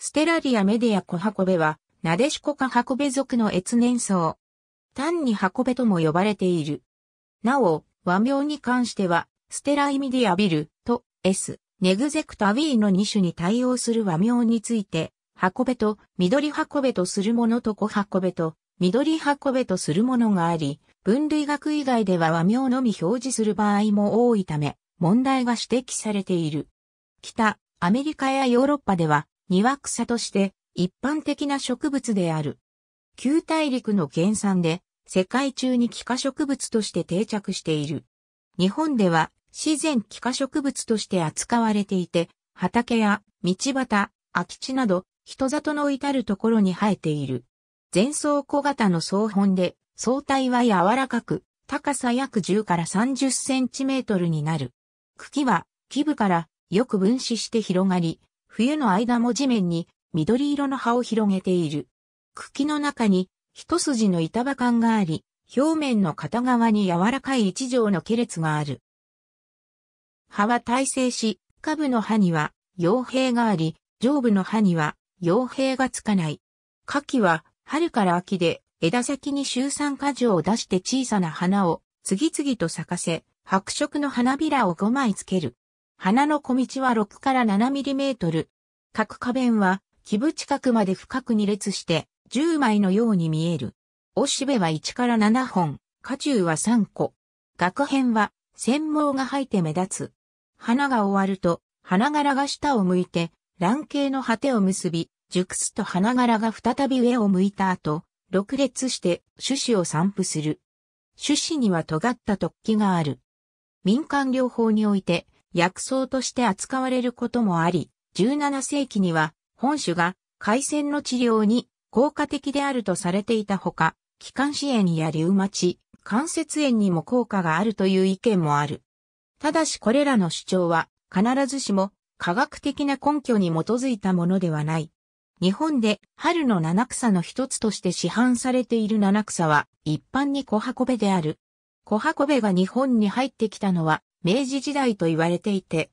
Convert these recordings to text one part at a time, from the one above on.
ステラリアメディア小箱べは、なでしこか箱べ族の越年層。単に箱べとも呼ばれている。なお、和名に関しては、ステライミディアビルと S、ネグゼクタウィーの2種に対応する和名について、箱べと緑箱べとするものと小箱べと緑箱べとするものがあり、分類学以外では和名のみ表示する場合も多いため、問題が指摘されている。北、アメリカやヨーロッパでは、庭草として一般的な植物である。旧大陸の原産で世界中に気化植物として定着している。日本では自然気化植物として扱われていて、畑や道端、空き地など人里の至るところに生えている。前奏小型の草本で、草体は柔らかく、高さ約10から30センチメートルになる。茎は基部からよく分子して広がり、冬の間も地面に緑色の葉を広げている。茎の中に一筋の板場感があり、表面の片側に柔らかい一畳の亀裂がある。葉は耐性し、下部の葉には傭兵があり、上部の葉には傭兵がつかない。牡蠣は春から秋で枝先に集散果樹を出して小さな花を次々と咲かせ、白色の花びらを5枚つける。花の小道は6から7ミリメートル。各花弁は、基部近くまで深く2列して、10枚のように見える。おしべは1から7本、花中は3個。額編は、繊毛が生えて目立つ。花が終わると、花柄が下を向いて、卵形の果てを結び、熟すと花柄が再び上を向いた後、6列して種子を散布する。種子には尖った突起がある。民間療法において、薬草として扱われることもあり、17世紀には本種が海鮮の治療に効果的であるとされていたほか、気管支炎やリウマチ、関節炎にも効果があるという意見もある。ただしこれらの主張は必ずしも科学的な根拠に基づいたものではない。日本で春の七草の一つとして市販されている七草は一般に小箱部である。小箱部が日本に入ってきたのは明治時代と言われていて、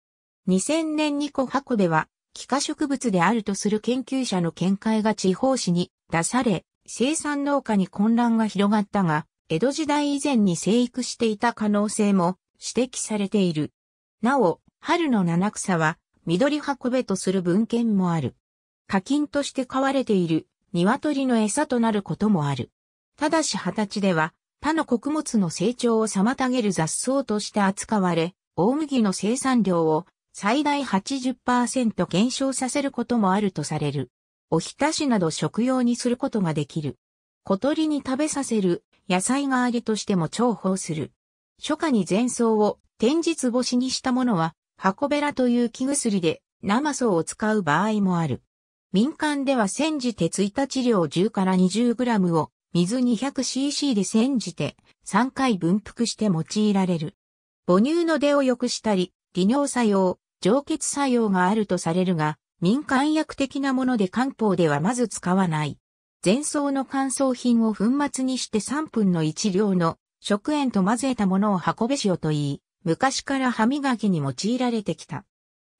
2000年に琥箱部は、気化植物であるとする研究者の見解が地方紙に出され、生産農家に混乱が広がったが、江戸時代以前に生育していた可能性も指摘されている。なお、春の七草は緑箱べとする文献もある。課金として飼われている鶏の餌となることもある。ただし二十歳では他の穀物の成長を妨げる雑草として扱われ、大麦の生産量を最大80%減少させることもあるとされる。おひたしなど食用にすることができる。小鳥に食べさせる野菜代わりとしても重宝する。初夏に前草を天日干しにしたものは、箱べらという木薬で生草を使う場合もある。民間では戦時鉄板治療10から20グラムを水 200cc で煎じて3回分布して用いられる。母乳の出を良くしたり、利尿作用、浄血作用があるとされるが、民間薬的なもので漢方ではまず使わない。前奏の乾燥品を粉末にして3分の1量の食塩と混ぜたものを運べしよと言い、昔から歯磨きに用いられてきた。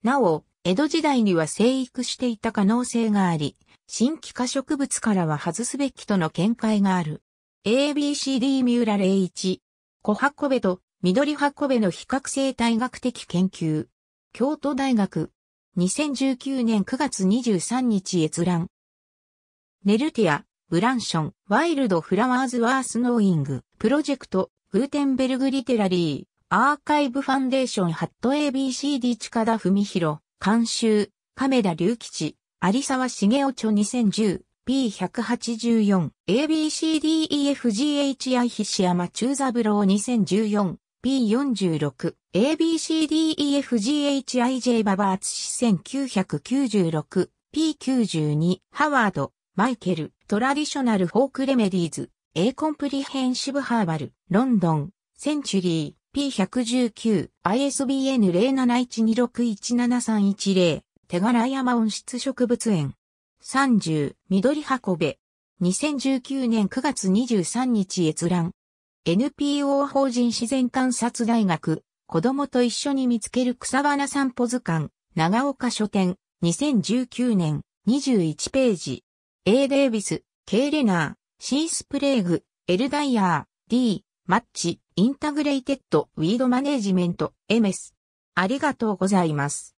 なお、江戸時代には生育していた可能性があり、新規化植物からは外すべきとの見解がある。ABCD 三浦零一。小箱部と緑箱部の比較生態学的研究。京都大学。2019年9月23日閲覧。ネルティア、ブランション、ワイルドフラワーズワースノーイング、プロジェクト、グーテンベルグリテラリー、アーカイブファンデーションハット ABCD 近田文弘、監修、亀田隆吉、有沢茂雄著 2010P184、ABCDEFGHI 菱山中三郎 2014P46、ABCDEFGHIJ アツシ 1996P92、p ハワード、マイケル、トラディショナルフォークレメディーズ、A コンプリヘンシブハーバル、ロンドン、センチュリー、P119、ISBN 07126173110、手柄山温室植物園。30、緑箱べ。2019年9月23日閲覧。NPO 法人自然観察大学、子供と一緒に見つける草花散歩図鑑、長岡書店、2019年、21ページ。A. デイビス、K. レナー、C. スプレーグ、L. ダイヤー、D. マッチ、インタグレイテッド、ウィードマネージメント、MS。ありがとうございます。